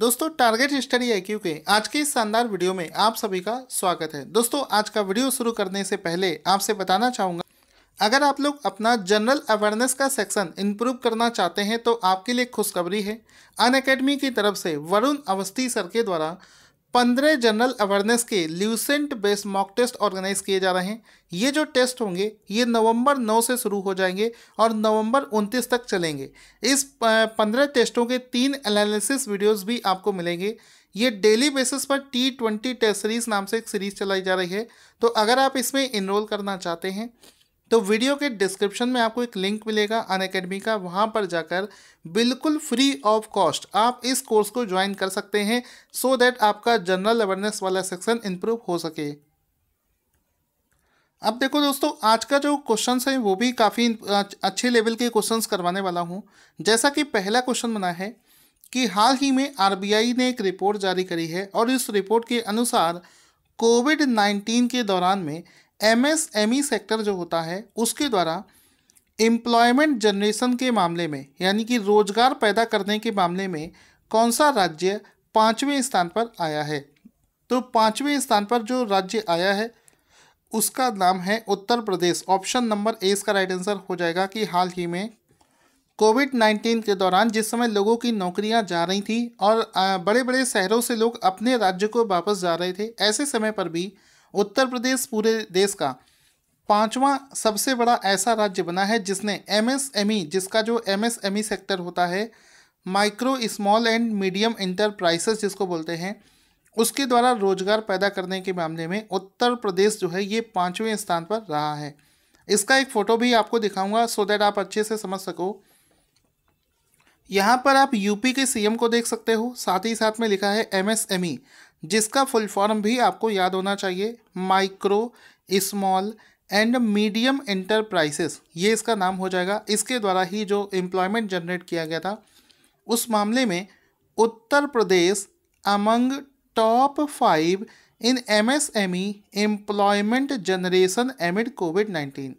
दोस्तों target study आई के आज के इस शानदार वीडियो में आप सभी का स्वागत है दोस्तों आज का वीडियो शुरू करने से पहले आपसे बताना चाहूँगा अगर आप लोग अपना जनरल अवेयरनेस का सेक्शन इम्प्रूव करना चाहते हैं तो आपके लिए खुशखबरी है अन अकेडमी की तरफ से वरुण अवस्थी सर के द्वारा पंद्रह जनरल अवेयरनेस के Lucent based mock test organize किए जा रहे हैं ये जो टेस्ट होंगे ये नवंबर 9 से शुरू हो जाएंगे और नवंबर 29 तक चलेंगे इस पंद्रह टेस्टों के तीन एनालिसिस वीडियोस भी आपको मिलेंगे ये डेली बेसिस पर टी ट्वेंटी टेस्ट सीरीज़ नाम से एक सीरीज़ चलाई जा रही है तो अगर आप इसमें इनरोल करना चाहते हैं तो वीडियो के डिस्क्रिप्शन में आपको एक लिंक मिलेगा अन अकेडमी का वहाँ पर जाकर बिल्कुल फ्री ऑफ कॉस्ट आप इस कोर्स को ज्वाइन कर सकते हैं सो so दैट आपका जनरल अवेयरनेस वाला सेक्शन इम्प्रूव हो सके अब देखो दोस्तों आज का जो क्वेश्चन है वो भी काफ़ी अच्छे लेवल के क्वेश्चंस करवाने वाला हूँ जैसा कि पहला क्वेश्चन बना है कि हाल ही में आरबीआई ने एक रिपोर्ट जारी करी है और इस रिपोर्ट के अनुसार कोविड नाइन्टीन के दौरान में एमएसएमई सेक्टर जो होता है उसके द्वारा एम्प्लॉयमेंट जनरेशन के मामले में यानी कि रोजगार पैदा करने के मामले में कौन सा राज्य पाँचवें स्थान पर आया है तो पाँचवें स्थान पर जो राज्य आया है उसका नाम है उत्तर प्रदेश ऑप्शन नंबर ए इसका राइट आंसर हो जाएगा कि हाल ही में कोविड नाइन्टीन के दौरान जिस समय लोगों की नौकरियां जा रही थी और बड़े बड़े शहरों से लोग अपने राज्य को वापस जा रहे थे ऐसे समय पर भी उत्तर प्रदेश पूरे देश का पांचवा सबसे बड़ा ऐसा राज्य बना है जिसने एमएसएमई जिसका जो एमएसएमई सेक्टर होता है micro small and medium enterprises जिसको बोलते हैं उसके द्वारा रोजगार पैदा करने के मामले में उत्तर प्रदेश जो है ये पाँचवें स्थान पर रहा है इसका एक फ़ोटो भी आपको दिखाऊंगा सो दैट आप अच्छे से समझ सको यहाँ पर आप यूपी के सीएम को देख सकते हो साथ ही साथ में लिखा है एमएसएमई जिसका फुल फॉर्म भी आपको याद होना चाहिए micro small and medium enterprises ये इसका नाम हो जाएगा इसके द्वारा ही जो एम्प्लॉयमेंट जनरेट किया गया था उस मामले में Uttar Pradesh among top five in MSME employment generation amid covid nineteen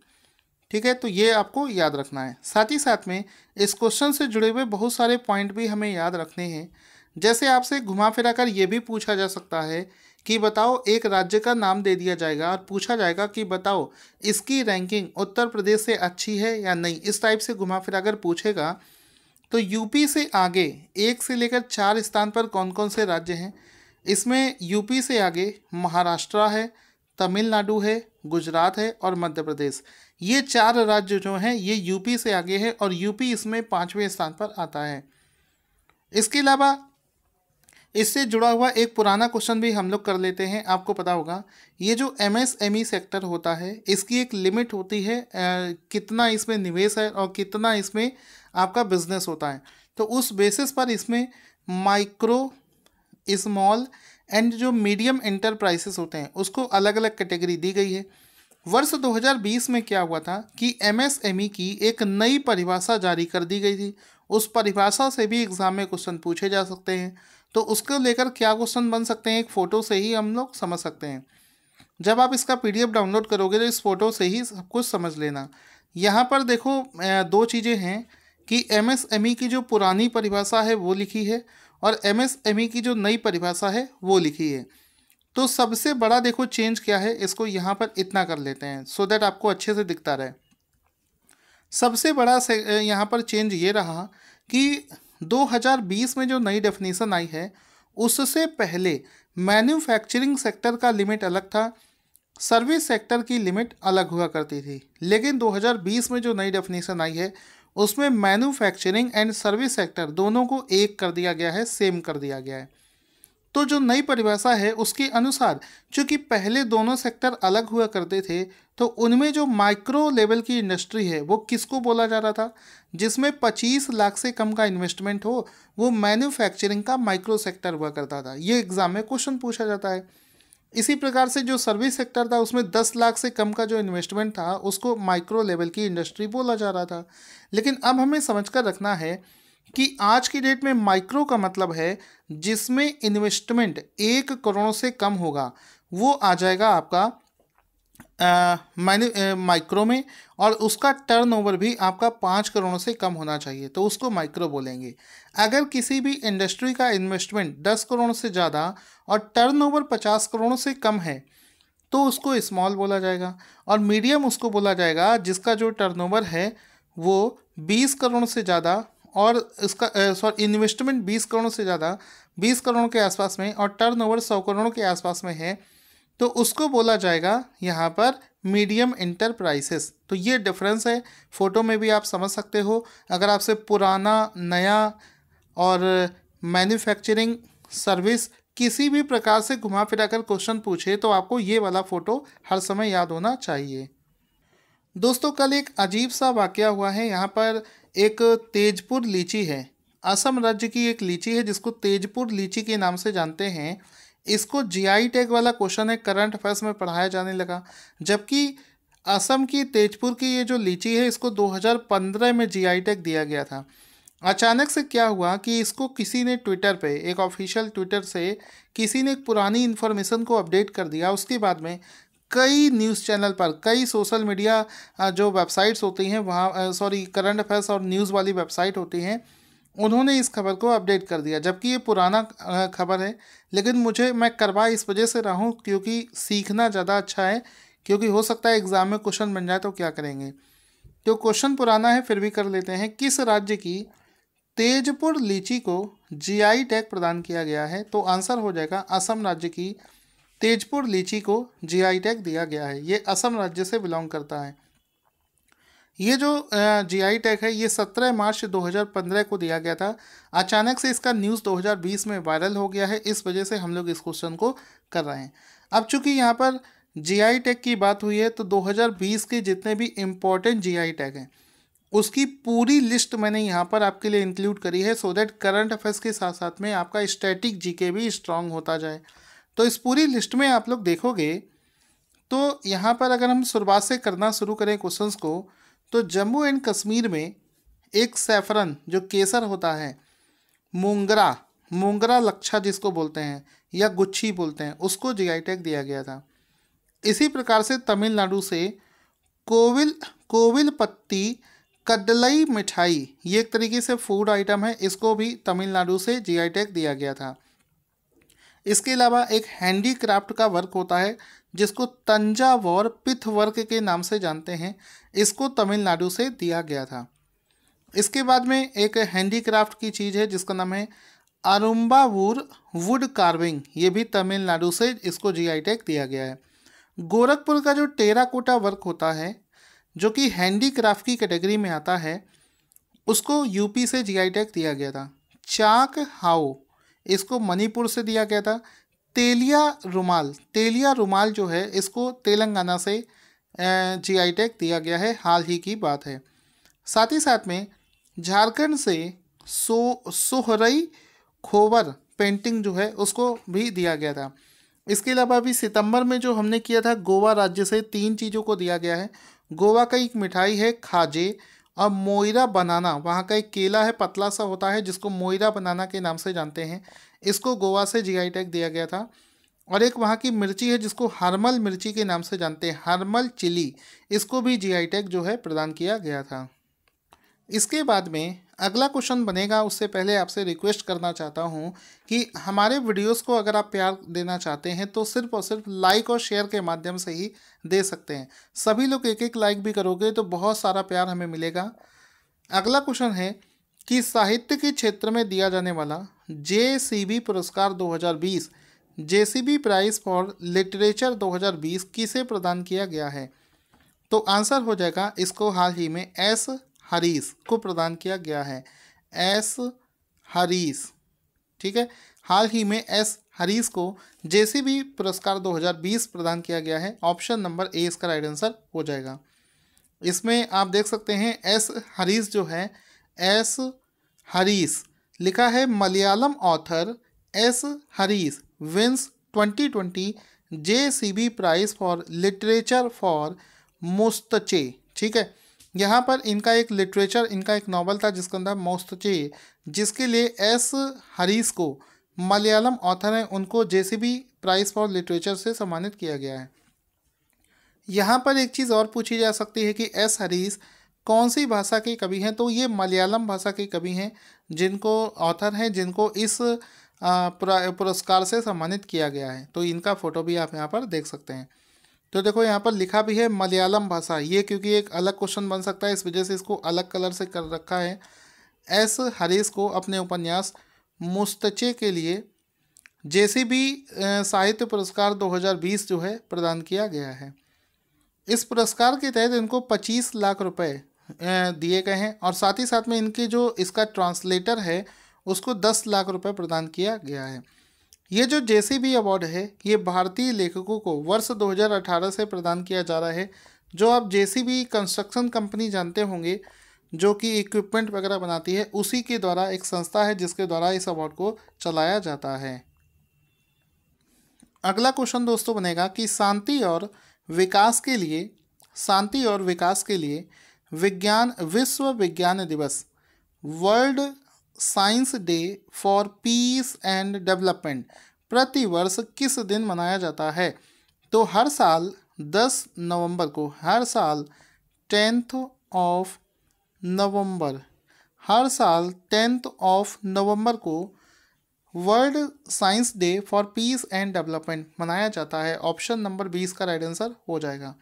ठीक है तो ये आपको याद रखना है साथ ही साथ में इस क्वेश्चन से जुड़े हुए बहुत सारे पॉइंट भी हमें याद रखने हैं जैसे आपसे घुमा फिरा कर ये भी पूछा जा सकता है कि बताओ एक राज्य का नाम दे दिया जाएगा और पूछा जाएगा कि बताओ इसकी रैंकिंग उत्तर प्रदेश से अच्छी है या नहीं इस टाइप से घुमा फिरा कर पूछेगा तो यूपी से आगे एक से लेकर चार स्थान पर कौन कौन से राज्य हैं इसमें यूपी से आगे महाराष्ट्र है तमिलनाडु है गुजरात है और मध्य प्रदेश ये चार राज्य जो हैं ये यूपी से आगे है और यूपी इसमें पाँचवें स्थान पर आता है इसके अलावा इससे जुड़ा हुआ एक पुराना क्वेश्चन भी हम लोग कर लेते हैं आपको पता होगा ये जो M S M E sector होता है इसकी एक लिमिट होती है आ, कितना इसमें निवेश है और कितना इसमें आपका बिजनेस होता है तो उस बेसिस पर इसमें माइक्रो स्मॉल एंड जो मीडियम इंटरप्राइसेस होते हैं उसको अलग अलग कैटेगरी दी गई है वर्ष 2020 में क्या हुआ था कि एमएसएमई e की एक नई परिभाषा जारी कर दी गई थी उस परिभाषा से भी एग्जाम में क्वेश्चन पूछे जा सकते हैं तो उसको लेकर क्या क्वेश्चन बन सकते हैं एक फ़ोटो से ही हम लोग समझ सकते हैं जब आप इसका पी डाउनलोड करोगे तो इस फ़ोटो से ही सब कुछ समझ लेना यहाँ पर देखो दो चीज़ें हैं कि ई e की जो पुरानी परिभाषा है वो लिखी है और ई e की जो नई परिभाषा है वो लिखी है तो सबसे बड़ा देखो चेंज क्या है इसको यहाँ पर इतना कर लेते हैं सो so दैट आपको अच्छे से दिखता रहे सबसे बड़ा से यहाँ पर चेंज ये रहा कि 2020 में जो नई डेफिनेशन आई है उससे पहले मैन्युफैक्चरिंग सेक्टर का लिमिट अलग था सर्विस सेक्टर की लिमिट अलग हुआ करती थी लेकिन 2020 में जो नई डेफिनेशन आई है उसमें मैन्युफैक्चरिंग एंड सर्विस सेक्टर दोनों को एक कर दिया गया है सेम कर दिया गया है तो जो नई परिभाषा है उसके अनुसार चूँकि पहले दोनों सेक्टर अलग हुआ करते थे तो उनमें जो माइक्रो लेवल की इंडस्ट्री है वो किसको बोला जा रहा था जिसमें 25 लाख से कम का इन्वेस्टमेंट हो वो मैन्युफैक्चरिंग का माइक्रो सेक्टर हुआ करता था ये एग्ज़ाम में क्वेश्चन पूछा जाता है इसी प्रकार से जो सर्विस सेक्टर था उसमें दस लाख से कम का जो इन्वेस्टमेंट था उसको माइक्रो लेवल की इंडस्ट्री बोला जा रहा था लेकिन अब हमें समझ कर रखना है कि आज की डेट में माइक्रो का मतलब है जिसमें इन्वेस्टमेंट एक करोड़ से कम होगा वो आ जाएगा आपका मैंने माइक्रो में और उसका टर्नओवर भी आपका पाँच करोड़ से कम होना चाहिए तो उसको माइक्रो बोलेंगे अगर किसी भी इंडस्ट्री का इन्वेस्टमेंट दस करोड़ से ज़्यादा और टर्नओवर पचास करोड़ से कम है तो उसको स्मॉल बोला जाएगा और मीडियम उसको बोला जाएगा जिसका जो टर्नओवर है वो बीस करोड़ से ज़्यादा और इसका सॉरी इन्वेस्टमेंट बीस करोड़ से ज़्यादा बीस करोड़ के आसपास में और टर्नओवर सौ करोड़ के आसपास में है तो उसको बोला जाएगा यहाँ पर मीडियम इंटरप्राइसेस तो ये डिफरेंस है फ़ोटो में भी आप समझ सकते हो अगर आपसे पुराना नया और मैन्युफैक्चरिंग सर्विस किसी भी प्रकार से घुमा फिरा कर क्वेश्चन पूछे तो आपको ये वाला फ़ोटो हर समय याद होना चाहिए दोस्तों कल एक अजीब सा वाक्य हुआ है यहाँ पर एक तेजपुर लीची है असम राज्य की एक लीची है जिसको तेजपुर लीची के नाम से जानते हैं इसको जीआई टैग वाला क्वेश्चन है करंट अफेयर्स में पढ़ाया जाने लगा जबकि असम की तेजपुर की ये जो लीची है इसको 2015 में जीआई टैग दिया गया था अचानक से क्या हुआ कि इसको किसी ने ट्विटर पे एक ऑफिशियल ट्विटर से किसी ने एक पुरानी इन्फॉर्मेशन को अपडेट कर दिया उसके बाद में कई न्यूज़ चैनल पर कई सोशल मीडिया जो वेबसाइट्स होती हैं वहाँ सॉरी करंट अफेयर्स और न्यूज़ वाली वेबसाइट होती हैं उन्होंने इस खबर को अपडेट कर दिया जबकि ये पुराना खबर है लेकिन मुझे मैं करवा इस वजह से रहा हूँ क्योंकि सीखना ज़्यादा अच्छा है क्योंकि हो सकता है एग्ज़ाम में क्वेश्चन बन जाए तो क्या करेंगे तो क्वेश्चन पुराना है फिर भी कर लेते हैं किस राज्य की तेजपुर लीची को जीआई टैग प्रदान किया गया है तो आंसर हो जाएगा असम राज्य की तेजपुर लीची को जीआई टैग दिया गया है ये असम राज्य से बिलोंग करता है ये जो जीआई टैग है ये 17 मार्च 2015 को दिया गया था अचानक से इसका न्यूज़ 2020 में वायरल हो गया है इस वजह से हम लोग इस क्वेश्चन को कर रहे हैं अब चूंकि यहाँ पर जीआई टैग की बात हुई है तो 2020 के जितने भी इम्पोर्टेंट जीआई टैग हैं उसकी पूरी लिस्ट मैंने यहाँ पर आपके लिए इंक्लूड करी है सो दैट करंट अफेयर्स के साथ साथ में आपका स्टैटिक जी भी स्ट्रांग होता जाए तो इस पूरी लिस्ट में आप लोग देखोगे तो यहाँ पर अगर हम शुरुआत से करना शुरू करें क्वेश्चन को तो जम्मू एंड कश्मीर में एक सैफरन जो केसर होता है मोंगरा मोंगरा लक्षा जिसको बोलते हैं या गुच्छी बोलते हैं उसको जीआई टैग दिया गया था इसी प्रकार से तमिलनाडु से कोविल कोविल पत्ती कदलई मिठाई ये एक तरीके से फूड आइटम है इसको भी तमिलनाडु से आई टैग दिया गया था इसके अलावा एक हैंडी क्राफ्ट का वर्क होता है जिसको तंजावौर पिथ वर्क के नाम से जानते हैं इसको तमिलनाडु से दिया गया था इसके बाद में एक हैंडी क्राफ्ट की चीज़ है जिसका नाम है अरुम्बावूर वुड कार्विंग ये भी तमिलनाडु से इसको जीआई टैग दिया गया है गोरखपुर का जो टेराकोटा वर्क होता है जो कि हैंडी क्राफ्ट की कैटेगरी में आता है उसको यूपी से जीआई टैग दिया गया था चाक हाओ इसको मणिपुर से दिया गया था तेलिया रुमाल तेलिया रुमाल जो है इसको तेलंगाना से जीआई टैग दिया गया है हाल ही की बात है साथ ही साथ में झारखंड से सो सोहरई खोवर पेंटिंग जो है उसको भी दिया गया था इसके अलावा अभी सितंबर में जो हमने किया था गोवा राज्य से तीन चीज़ों को दिया गया है गोवा का एक मिठाई है खाजे अब मोयरा बनाना वहाँ का एक केला है पतला सा होता है जिसको मोयरा बनाना के नाम से जानते हैं इसको गोवा से जी टैग दिया गया था और एक वहाँ की मिर्ची है जिसको हरमल मिर्ची के नाम से जानते हैं हरमल चिली इसको भी जी टैग जो है प्रदान किया गया था इसके बाद में अगला क्वेश्चन बनेगा उससे पहले आपसे रिक्वेस्ट करना चाहता हूँ कि हमारे वीडियोस को अगर आप प्यार देना चाहते हैं तो सिर्फ और सिर्फ लाइक और शेयर के माध्यम से ही दे सकते हैं सभी लोग एक एक लाइक भी करोगे तो बहुत सारा प्यार हमें मिलेगा अगला क्वेश्चन है कि साहित्य के क्षेत्र में दिया जाने वाला जे पुरस्कार 2020 जेसीबी प्राइज़ फॉर लिटरेचर दो किसे प्रदान किया गया है तो आंसर हो जाएगा इसको हाल ही में एस हरीश को प्रदान किया गया है एस हरीश ठीक है हाल ही में एस हरीश को जेसीबी पुरस्कार 2020 प्रदान किया गया है ऑप्शन नंबर ए इसका राइट आंसर हो जाएगा इसमें आप देख सकते हैं एस हरीश जो है एस हरीश लिखा है Malayalam author S Harish wins 2020 J C B prize for literature for moustache ठीक है यहाँ पर इनका एक लिटरेचर इनका एक नावल था जिसका नाम मोस्तचे जिसके लिए एस हरीस को मलयालम ऑथर हैं उनको भी प्राइज फॉर लिटरेचर से सम्मानित किया गया है यहाँ पर एक चीज़ और पूछी जा सकती है कि एस हरीस कौन सी भाषा के कवि हैं तो ये मलयालम भाषा के कवि हैं जिनको ऑथर हैं जिनको इस पुरस्कार से सम्मानित किया गया है तो इनका फ़ोटो भी आप यहाँ पर देख सकते हैं तो देखो यहाँ पर लिखा भी है मलयालम भाषा ये क्योंकि एक अलग क्वेश्चन बन सकता है इस वजह से इसको अलग कलर से कर रखा है एस हरीश को अपने उपन्यास मुस्तचे के लिए जेसीबी साहित्य पुरस्कार 2020 जो है प्रदान किया गया है इस पुरस्कार के तहत इनको 25 लाख रुपए दिए गए हैं और साथ ही साथ में इनके जो इसका ट्रांसलेटर है उसको 10 लाख रुपए प्रदान किया गया है ये जो जेसीबी अवार्ड है ये भारतीय लेखकों को वर्ष 2018 से प्रदान किया जा रहा है जो आप जेसीबी कंस्ट्रक्शन कंपनी जानते होंगे जो कि इक्विपमेंट वगैरह बनाती है उसी के द्वारा एक संस्था है जिसके द्वारा इस अवार्ड को चलाया जाता है अगला क्वेश्चन दोस्तों बनेगा कि शांति और विकास के लिए शांति और विकास के लिए विज्ञान विश्व विज्ञान दिवस world science day for peace and development प्रतिवर्ष किस दिन मनाया जाता है तो हर साल 10 नवंबर को हर साल टेंथ ऑफ नवंबर हर साल टेंथ ऑफ नवंबर को world science day for peace and development मनाया जाता है ऑप्शन नंबर बीस का राइट आंसर हो जाएगा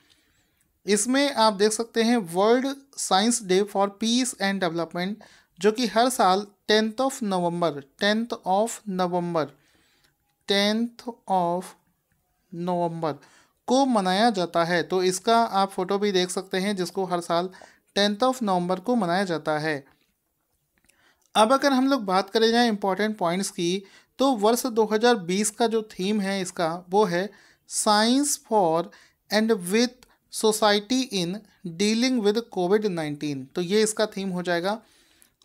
इसमें आप देख सकते हैं world science day for peace and development जो कि हर साल tenth of November tenth of November tenth of November को मनाया जाता है तो इसका आप फोटो भी देख सकते हैं जिसको हर साल टेंथ ऑफ नवंबर को मनाया जाता है अब अगर हम लोग बात करें जाए इम्पॉर्टेंट पॉइंट्स की तो वर्ष 2020 का जो थीम है इसका वो है science for and with society in dealing with COVID 19 तो ये इसका थीम हो जाएगा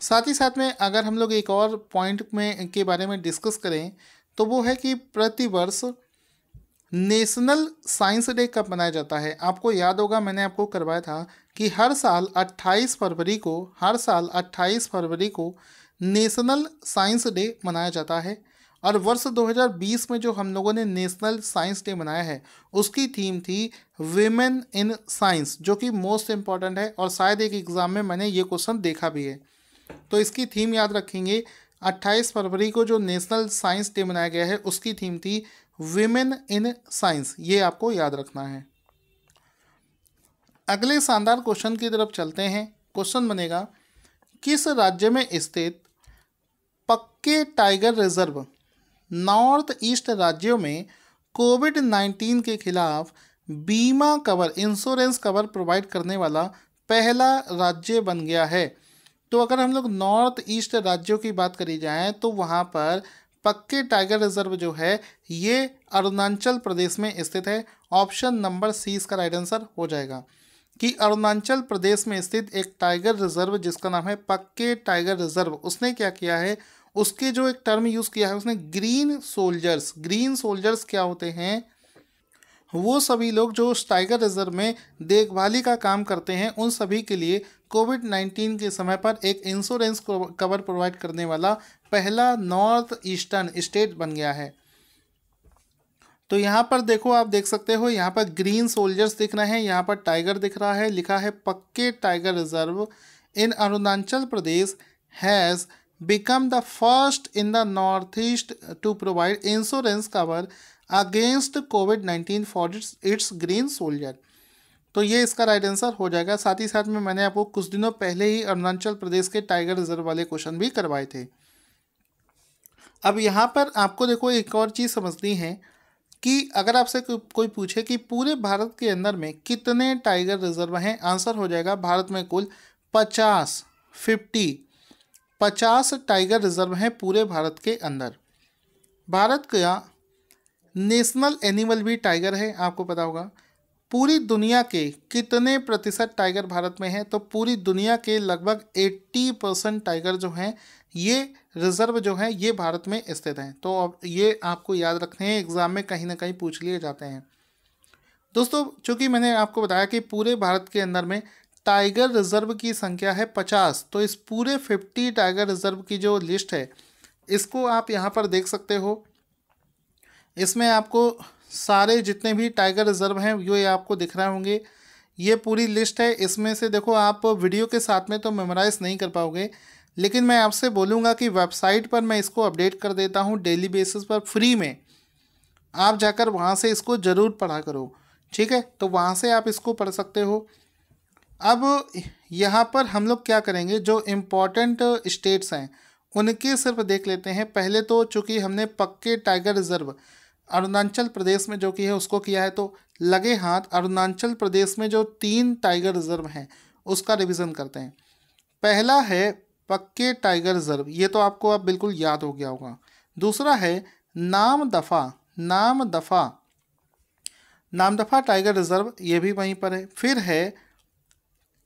साथ ही साथ में अगर हम लोग एक और पॉइंट में के बारे में डिस्कस करें तो वो है कि प्रतिवर्ष नेशनल साइंस डे कब मनाया जाता है आपको याद होगा मैंने आपको करवाया था कि हर साल 28 फरवरी को हर साल 28 फरवरी को नेशनल साइंस डे मनाया जाता है और वर्ष 2020 में जो हम लोगों ने नेशनल साइंस डे मनाया है उसकी थीम थी वेमेन इन साइंस जो कि मोस्ट इम्पॉर्टेंट है और शायद एक एग्ज़ाम में मैंने ये क्वेश्चन देखा भी है तो इसकी थीम याद रखेंगे 28 फरवरी को जो नेशनल साइंस डे मनाया गया है उसकी थीम थी वीमेन इन साइंस ये आपको याद रखना है अगले शानदार क्वेश्चन की तरफ चलते हैं क्वेश्चन बनेगा किस राज्य में स्थित पक्के टाइगर रिजर्व नॉर्थ ईस्ट राज्यों में कोविड नाइन्टीन के खिलाफ बीमा कवर इंश्योरेंस कवर प्रोवाइड करने वाला पहला राज्य बन गया है तो अगर हम लोग नॉर्थ ईस्ट राज्यों की बात करी जाए तो वहाँ पर पक्के टाइगर रिजर्व जो है ये अरुणाचल प्रदेश में स्थित है ऑप्शन नंबर सी इसका राइट आंसर हो जाएगा कि अरुणाचल प्रदेश में स्थित एक टाइगर रिजर्व जिसका नाम है पक्के टाइगर रिजर्व उसने क्या किया है उसके जो एक टर्म यूज़ किया है उसने ग्रीन सोल्जर्स ग्रीन सोल्जर्स क्या होते हैं वो सभी लोग जो उस टाइगर रिजर्व में देखभाली का काम करते हैं उन सभी के लिए कोविड नाइन्टीन के समय पर एक इंश्योरेंस कवर प्रोवाइड करने वाला पहला नॉर्थ ईस्टर्न स्टेट बन गया है तो यहाँ पर देखो आप देख सकते हो यहाँ पर ग्रीन सोल्जर्स दिख रहे हैं यहाँ पर टाइगर दिख रहा है लिखा है Pakke tiger reserve in Arunachal Pradesh has become the first in the north east to provide insurance cover against COVID nineteen for its its green soldier तो ये इसका राइट आंसर हो जाएगा साथ ही साथ में मैंने आपको कुछ दिनों पहले ही अरुणाचल प्रदेश के टाइगर रिजर्व वाले क्वेश्चन भी करवाए थे अब यहाँ पर आपको देखो एक और चीज़ समझनी है कि अगर आपसे को, कोई पूछे कि पूरे भारत के अंदर में कितने टाइगर रिजर्व हैं आंसर हो जाएगा भारत में कुल पचास फिफ्टी पचास टाइगर रिजर्व हैं पूरे भारत के अंदर भारत का नेशनल एनिमल भी टाइगर है आपको पता होगा पूरी दुनिया के कितने प्रतिशत टाइगर भारत में हैं तो पूरी दुनिया के लगभग 80 परसेंट टाइगर जो हैं ये रिजर्व जो हैं ये भारत में स्थित हैं तो ये आपको याद रखने हैं एग्ज़ाम में कहीं ना कहीं पूछ लिए जाते हैं दोस्तों चूँकि मैंने आपको बताया कि पूरे भारत के अंदर में टाइगर रिजर्व की संख्या है पचास तो इस पूरे फिफ्टी टाइगर रिजर्व की जो लिस्ट है इसको आप यहाँ पर देख सकते हो इसमें आपको सारे जितने भी टाइगर रिजर्व हैं ये आपको दिख रहे होंगे ये पूरी लिस्ट है इसमें से देखो आप वीडियो के साथ में तो मेमोराइज़ नहीं कर पाओगे लेकिन मैं आपसे बोलूँगा कि वेबसाइट पर मैं इसको अपडेट कर देता हूँ डेली बेसिस पर फ्री में आप जाकर वहाँ से इसको ज़रूर पढ़ा करो ठीक है तो वहाँ से आप इसको पढ़ सकते हो अब यहाँ पर हम लोग क्या करेंगे जो इम्पोर्टेंट स्टेट्स हैं उनके सिर्फ देख लेते हैं पहले तो चूँकि हमने पक्के टाइगर रिजर्व अरुणाचल प्रदेश में जो की है उसको किया है तो लगे हाथ अरुणाचल प्रदेश में जो तीन टाइगर रिजर्व हैं उसका रिविज़न करते हैं पहला है पक्के टाइगर रिजर्व ये तो आपको अब बिल्कुल याद हो गया होगा दूसरा है नाम दफ़ा नाम दफ़ा नाम दफ़ा टाइगर रिजर्व ये भी वहीं पर है फिर है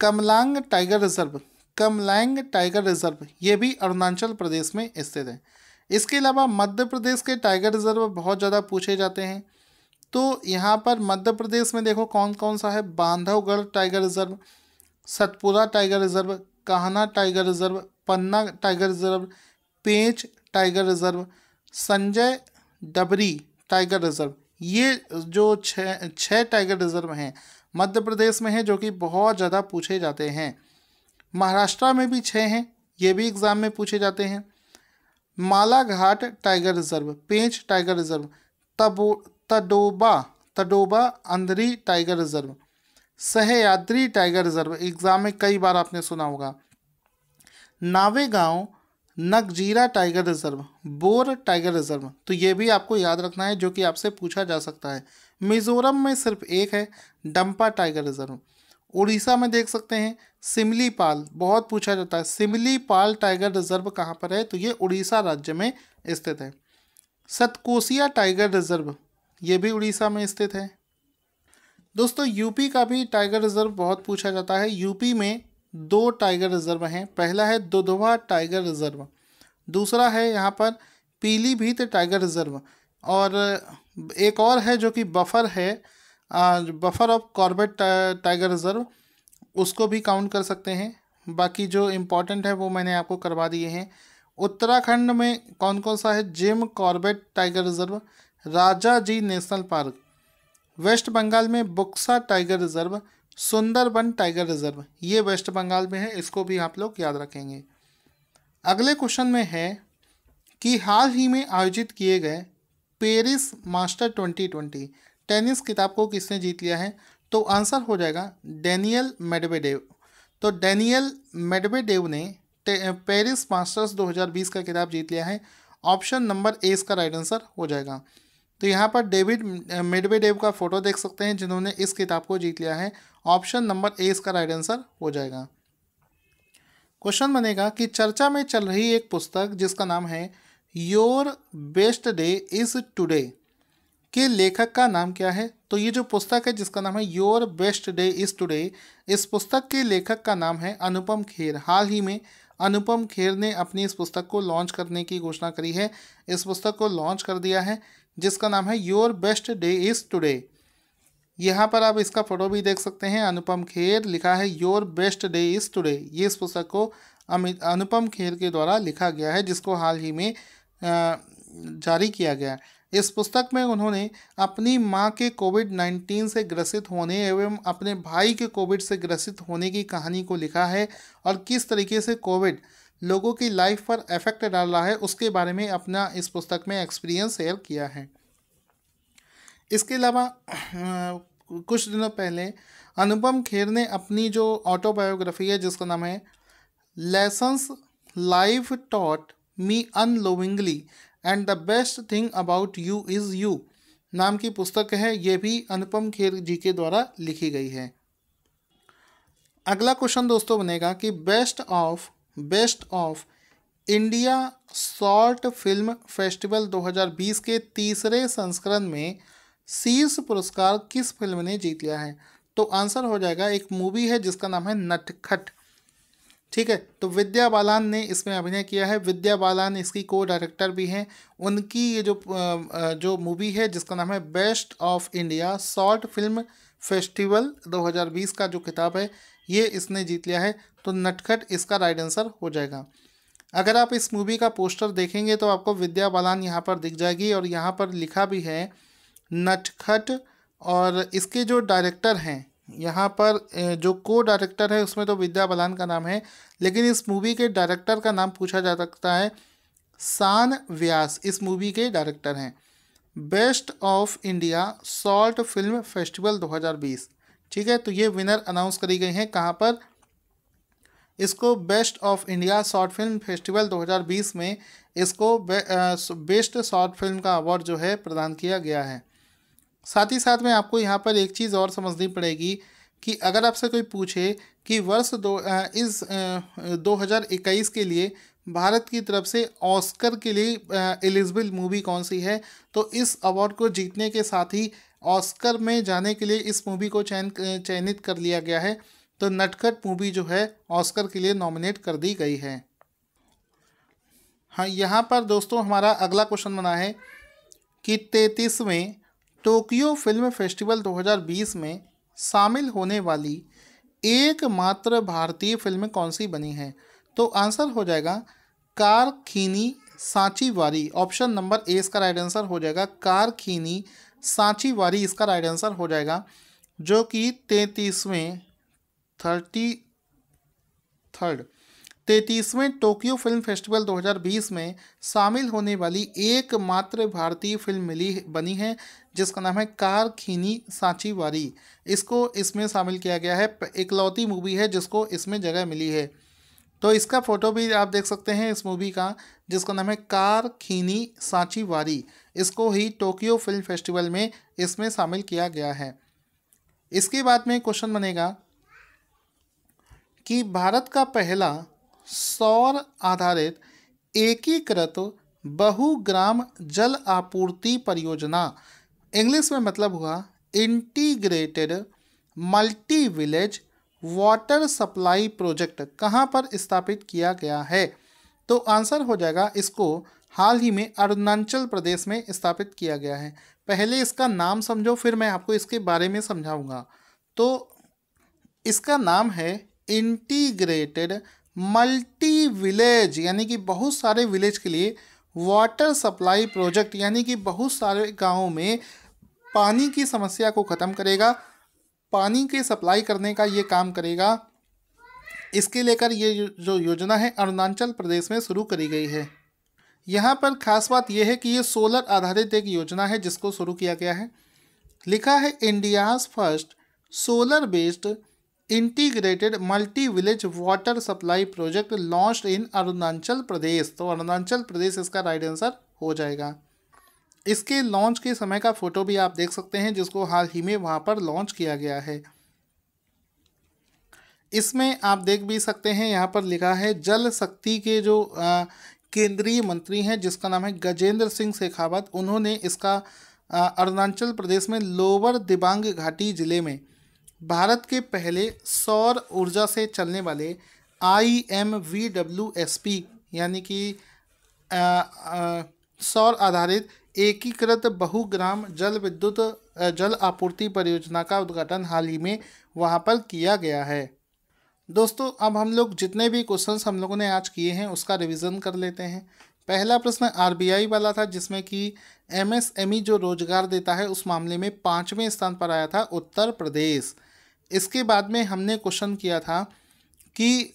Kamlang tiger reserve Kamlang tiger reserve ये भी अरुणाचल प्रदेश में स्थित है इसके अलावा मध्य प्रदेश के टाइगर रिजर्व बहुत ज़्यादा पूछे जाते हैं तो यहाँ पर मध्य प्रदेश में देखो कौन कौन सा है Bandhavgarh tiger reserve Satpura tiger reserve Kanha tiger reserve Panna tiger reserve Pench tiger reserve Sanjay Dubri tiger reserve ये जो छः छः टाइगर रिजर्व हैं मध्य प्रदेश में हैं जो कि बहुत ज़्यादा पूछे जाते हैं महाराष्ट्र में भी छः हैं ये भी एग्ज़ाम में पूछे जाते हैं Melghat tiger reserve Pench tiger reserve तबो Tadoba Tadoba Andhari tiger reserve Sahyadri tiger reserve exam में कई बार आपने सुना होगा Navegaon Nagzira tiger reserve Bor tiger reserve तो ये भी आपको याद रखना है जो कि आपसे पूछा जा सकता है मिज़ोरम में सिर्फ एक है डंपा टाइगर रिजर्व उड़ीसा में देख सकते हैं सिमलीपाल बहुत पूछा जाता है सिमलीपाल टाइगर रिजर्व कहाँ पर है तो ये उड़ीसा राज्य में स्थित है सतकोसिया टाइगर रिजर्व ये भी उड़ीसा में स्थित है दोस्तों यूपी का भी टाइगर रिजर्व बहुत पूछा जाता है यूपी में दो टाइगर रिजर्व हैं पहला है दुधवा टाइगर रिजर्व दूसरा है यहाँ पर पीलीभीत टाइगर रिजर्व और एक और है जो कि बफर है buffer of Corbett tiger reserve उसको भी काउंट कर सकते हैं बाकी जो इम्पोर्टेंट है वो मैंने आपको करवा दिए हैं उत्तराखंड में कौन कौन सा है Jim Corbett tiger reserve Rajaji national park West Bengal में Buxa tiger reserve Sundarban tiger reserve ये वेस्ट बंगाल में है इसको भी आप लोग याद रखेंगे अगले क्वेश्चन में है कि हाल ही में आयोजित किए गए Paris master twenty twenty tennis किताब को किसने जीत लिया है तो आंसर हो जाएगा डैनियल मेडवेडेव तो डैनियल मेडवेडेव ने पेरिस मास्टर्स 2020 का किताब जीत लिया है ऑप्शन नंबर ए इसका राइट आंसर हो जाएगा तो यहाँ पर डेविड मेडवेडेव का फोटो देख सकते हैं जिन्होंने इस किताब को जीत लिया है ऑप्शन नंबर ए इसका राइट आंसर हो जाएगा क्वेश्चन बनेगा कि चर्चा में चल रही एक पुस्तक जिसका नाम है your best day is today के लेखक का नाम क्या है तो ये जो पुस्तक है जिसका नाम है your best day is today इस पुस्तक के लेखक का नाम है अनुपम खेर हाल ही में अनुपम खेर ने अपनी इस पुस्तक को लॉन्च करने की घोषणा करी है इस पुस्तक को लॉन्च कर दिया है जिसका नाम है your best day is today यहाँ पर आप इसका फ़ोटो भी देख सकते हैं अनुपम खेर लिखा है your best day is today ये इस पुस्तक को अमित अनुपम खेर के द्वारा लिखा गया है जिसको हाल ही में जारी किया गया है इस पुस्तक में उन्होंने अपनी मां के कोविड 19 से ग्रसित होने एवं अपने भाई के कोविड से ग्रसित होने की कहानी को लिखा है और किस तरीके से कोविड लोगों की लाइफ पर इफेक्ट डाल रहा है उसके बारे में अपना इस पुस्तक में एक्सपीरियंस शेयर किया है इसके अलावा कुछ दिनों पहले अनुपम खेर ने अपनी जो ऑटोबायोग्राफी है जिसका नाम है lessons life taught me unknowingly and the best thing about you is you नाम की पुस्तक है ये भी अनुपम खेर जी के द्वारा लिखी गई है अगला क्वेश्चन दोस्तों बनेगा कि best of best of India short film festival 2020 के तीसरे संस्करण में शीर्ष पुरस्कार किस फिल्म ने जीत लिया है तो आंसर हो जाएगा एक मूवी है जिसका नाम है नटखट ठीक है तो विद्या बालान ने इसमें अभिनय किया है विद्या बालान इसकी को डायरेक्टर भी हैं उनकी ये जो जो मूवी है जिसका नाम है best of India short film festival 2020 का जो किताब है ये इसने जीत लिया है तो नटखट इसका राइट आंसर हो जाएगा अगर आप इस मूवी का पोस्टर देखेंगे तो आपको विद्या बालान यहाँ पर दिख जाएगी और यहाँ पर लिखा भी है नटखट और इसके जो डायरेक्टर हैं यहाँ पर जो को डायरेक्टर है उसमें तो विद्या बलान का नाम है लेकिन इस मूवी के डायरेक्टर का नाम पूछा जा सकता है सान व्यास इस मूवी के डायरेक्टर हैं best of India short film festival 2020 ठीक है तो ये विनर अनाउंस करी गई हैं कहाँ पर इसको best of India short film festival 2020 में इसको बे, बेस्ट शॉर्ट फिल्म का अवार्ड जो है प्रदान किया गया है साथ ही साथ में आपको यहाँ पर एक चीज़ और समझनी पड़ेगी कि अगर आपसे कोई पूछे कि वर्ष दो इस 2021 के लिए भारत की तरफ से ऑस्कर के लिए एलिजिबल मूवी कौन सी है तो इस अवार्ड को जीतने के साथ ही ऑस्कर में जाने के लिए इस मूवी को चयन चयनित कर लिया गया है तो नटखट मूवी जो है ऑस्कर के लिए नॉमिनेट कर दी गई है हाँ यहाँ पर दोस्तों हमारा अगला क्वेश्चन बना है कि तैतीसवें टोक्यो फिल्म फेस्टिवल 2020 में शामिल होने वाली एकमात्र भारतीय फिल्म कौन सी बनी है तो आंसर हो जाएगा कार खीनी सांची वारी ऑप्शन नंबर ए इसका राइट आंसर हो जाएगा कार खीनी सांची वारी इसका राइट आंसर हो जाएगा जो कि तैंतीसवें थर्टी थर्ड तैतीसवें टोक्यो फिल्म फेस्टिवल 2020 में शामिल होने वाली एकमात्र भारतीय फिल्म मिली बनी है जिसका नाम है कार खीनी वारी इसको इसमें शामिल किया गया है इकलौती मूवी है जिसको इसमें जगह मिली है तो इसका फ़ोटो भी आप देख सकते हैं इस मूवी का जिसका नाम है कार खीनी वारी इसको ही टोक्यो फिल्म फेस्टिवल में इसमें शामिल किया गया है इसके बाद में क्वेश्चन बनेगा कि भारत का पहला सौर आधारित एकीकृत बहुग्राम जल आपूर्ति परियोजना इंग्लिश में मतलब हुआ integrated multi village water supply project कहाँ पर स्थापित किया गया है तो आंसर हो जाएगा इसको हाल ही में अरुणाचल प्रदेश में स्थापित किया गया है पहले इसका नाम समझो फिर मैं आपको इसके बारे में समझाऊंगा तो इसका नाम है इंटीग्रेटेड मल्टी विलेज यानी कि बहुत सारे विलेज के लिए वाटर सप्लाई प्रोजेक्ट यानी कि बहुत सारे गाँव में पानी की समस्या को ख़त्म करेगा पानी की सप्लाई करने का ये काम करेगा इसके लेकर ये जो योजना है अरुणाचल प्रदेश में शुरू करी गई है यहाँ पर खास बात यह है कि ये सोलर आधारित एक योजना है जिसको शुरू किया गया है लिखा है India's first solar based integrated multi village water supply project launch in Arunachal Pradesh तो अरुणाचल प्रदेश इसका राइट आंसर हो जाएगा इसके लॉन्च के समय का फ़ोटो भी आप देख सकते हैं जिसको हाल ही में वहाँ पर लॉन्च किया गया है इसमें आप देख भी सकते हैं यहाँ पर लिखा है जल शक्ति के जो केंद्रीय मंत्री हैं जिसका नाम है गजेंद्र सिंह शेखावत उन्होंने इसका अरुणाचल प्रदेश में लोअर दिबांग घाटी ज़िले में भारत के पहले सौर ऊर्जा से चलने वाले I M V W S P यानी कि सौर आधारित एकीकृत बहुग्राम जल विद्युत जल आपूर्ति परियोजना का उद्घाटन हाल ही में वहाँ पर किया गया है दोस्तों अब हम लोग जितने भी क्वेश्चन हम लोगों ने आज किए हैं उसका रिविज़न कर लेते हैं पहला प्रश्न आरबीआई वाला था जिसमें कि एमएसएमई e जो रोजगार देता है उस मामले में पाँचवें स्थान पर आया था उत्तर प्रदेश इसके बाद में हमने क्वेश्चन किया था कि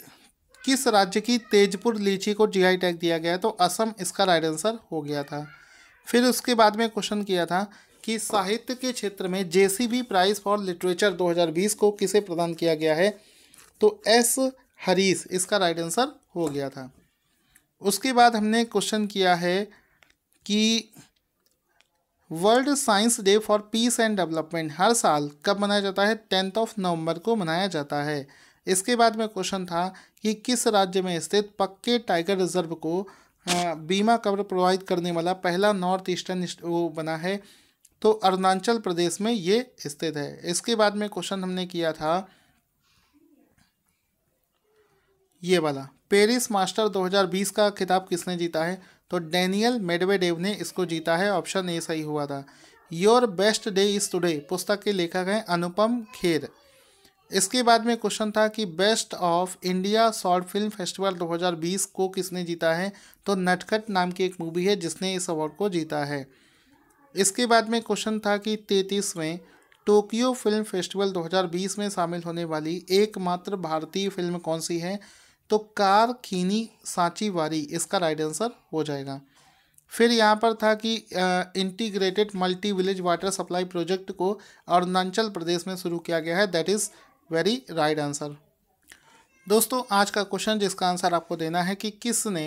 किस राज्य की तेजपुर लीची को जीआई टैग दिया गया तो असम इसका राइट आंसर हो गया था फिर उसके बाद में क्वेश्चन किया था कि साहित्य के क्षेत्र में जेसीबी प्राइज फॉर लिटरेचर 2020 को किसे प्रदान किया गया है तो एस हरीश इसका राइट आंसर हो गया था उसके बाद हमने क्वेश्चन किया है कि world science day for peace and development हर साल कब मनाया जाता है टेंथ ऑफ नवंबर को मनाया जाता है इसके बाद में क्वेश्चन था कि किस राज्य में स्थित पक्के टाइगर रिजर्व को हाँ, बीमा कवर प्रोवाइड करने वाला पहला नॉर्थ ईस्टर्न वो बना है तो अरुणाचल प्रदेश में ये स्थित है इसके बाद में क्वेश्चन हमने किया था ये वाला पेरिस मास्टर 2020 का खिताब किसने जीता है तो डैनियल मेडवेडेव ने इसको जीता है ऑप्शन ए सही हुआ था your best day is today पुस्तक के लेखक हैं अनुपम खेर इसके बाद में क्वेश्चन था कि best of India short film festival 2020 को किसने जीता है तो नटखट नाम की एक मूवी है जिसने इस अवार्ड को जीता है इसके बाद में क्वेश्चन था कि तैतीसवें टोक्यो फिल्म फेस्टिवल 2020 में शामिल होने वाली एकमात्र भारतीय फिल्म कौन सी है तो कार खीनी वारी इसका राइट आंसर हो जाएगा फिर यहाँ पर था कि integrated multi village water supply project को अरुणाचल प्रदेश में शुरू किया गया है that is very right answer दोस्तों आज का क्वेश्चन जिसका आंसर आपको देना है कि किसने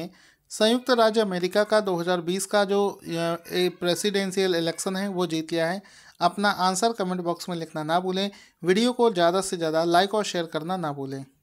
संयुक्त राज्य अमेरिका का 2020 का जो प्रेसिडेंशियल इलेक्शन है वो जीत लिया है अपना आंसर कमेंट बॉक्स में लिखना ना भूलें वीडियो को ज़्यादा से ज़्यादा लाइक और शेयर करना ना भूलें